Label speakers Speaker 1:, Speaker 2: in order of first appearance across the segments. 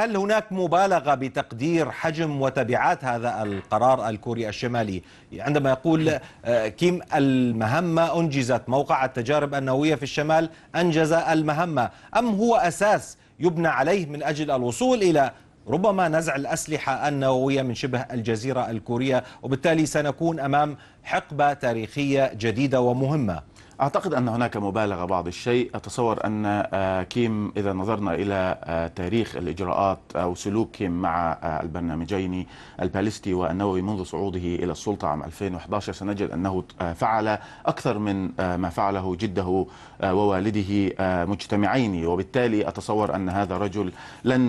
Speaker 1: هل هناك مبالغة بتقدير حجم وتبعات هذا القرار الكوري الشمالي عندما يقول آه، كيم المهمة أنجزت موقع التجارب النووية في الشمال أنجز المهمة أم هو أساس يبنى عليه من أجل الوصول إلى ربما نزع الأسلحة النووية من شبه الجزيرة الكورية وبالتالي سنكون أمام حقبة تاريخية جديدة ومهمة أعتقد أن هناك مبالغة
Speaker 2: بعض الشيء أتصور أن آه، كيم إذا نظرنا إلى آه، تاريخ الإجراءات أو سلوك كيم مع آه، البرنامجين البالستي والنووي منذ صعوده إلى السلطة عام 2011 سنجد أنه فعل أكثر من ما فعله جده ووالده مجتمعين وبالتالي أتصور أن هذا الرجل لن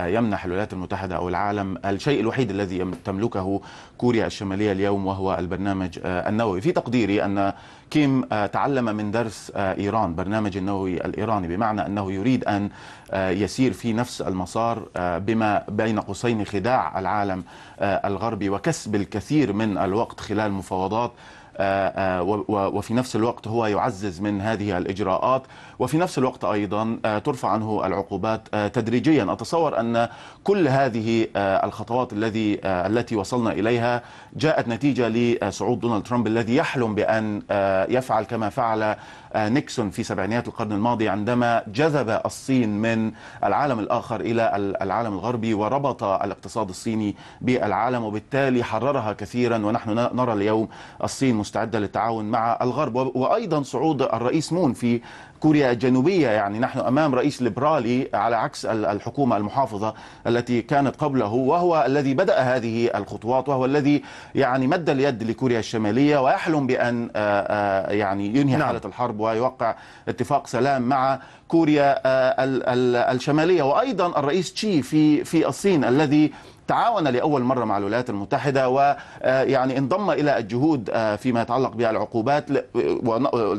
Speaker 2: يمنح الولايات المتحدة أو العالم الشيء الوحيد الذي تملكه كوريا الشمالية اليوم وهو البرنامج النووي في تقديري أن كيم تعلم من درس آه، إيران برنامج النووي الإيراني بمعنى أنه يريد أن آه، يسير في نفس المسار آه، بما بين قوسين خداع العالم الغربي وكسب الكثير من الوقت خلال مفاوضات آه، آه، وفي نفس الوقت هو يعزز من هذه الإجراءات وفي نفس الوقت أيضا آه، ترفع عنه العقوبات تدريجيا أتصور أن كل هذه الخطوات الذي التي وصلنا إليها جاءت نتيجة لصعود دونالد ترامب الذي يحلم بأن يفعل كما فعل نيكسون في سبعينيات القرن الماضي عندما جذب الصين من العالم الآخر إلى العالم الغربي وربط الاقتصاد الصيني بالعالم وبالتالي حررها كثيرا ونحن نرى اليوم الصين مستعدة للتعاون مع الغرب وأيضا صعود الرئيس مون في كوريا الجنوبية يعني نحن أمام رئيس ليبرالي على عكس الحكومة المحافظة التي كانت قبله وهو الذي بدأ هذه الخطوات وهو الذي يعني مد اليد لكوريا الشمالية ويحلم بأن آه، آه، يعني ينهي نعم. حالة الحرب ويوقع اتفاق سلام مع كوريا آه، الشمالية وأيضا الرئيس تشي في في الصين الذي تعاون لأول مرة مع الولايات المتحدة ويعني آه، انضم إلى الجهود آه، فيما يتعلق بالعقوبات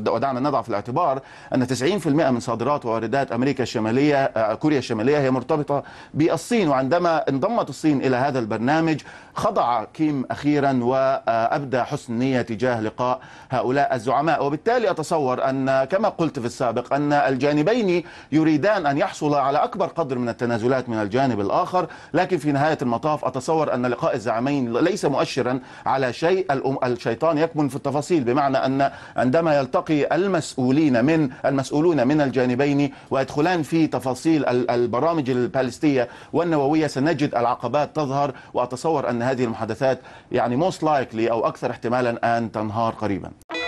Speaker 2: ودعنا نضع في الاعتبار أن 90% من صادرات وواردات أمريكا الشمالية آه، كوريا الشمالية هي مرتبطة بالصين وعندما انضمت الصين إلى هذا البرنامج خضع كيم أخيرا وأبدى حسن نية تجاه لقاء هؤلاء الزعماء وبالتالي أتصور أن كما قلت في السابق أن الجانبين يريدان أن يحصل على أكبر قدر من التنازلات من الجانب الآخر لكن في نهاية المطاف المطاف أتصور أن لقاء الزعمين ليس مؤشرا على شيء الشيطان يكمن في التفاصيل بمعنى أن عندما يلتقي المسؤولين من المسؤولون من الجانبين ويدخلان في تفاصيل البرامج البالستية والنووية سنجد العقبات تظهر وأتصور أن هذه المحادثات يعني موست لايكلي أو أكثر احتمالا أن تنهار قريبا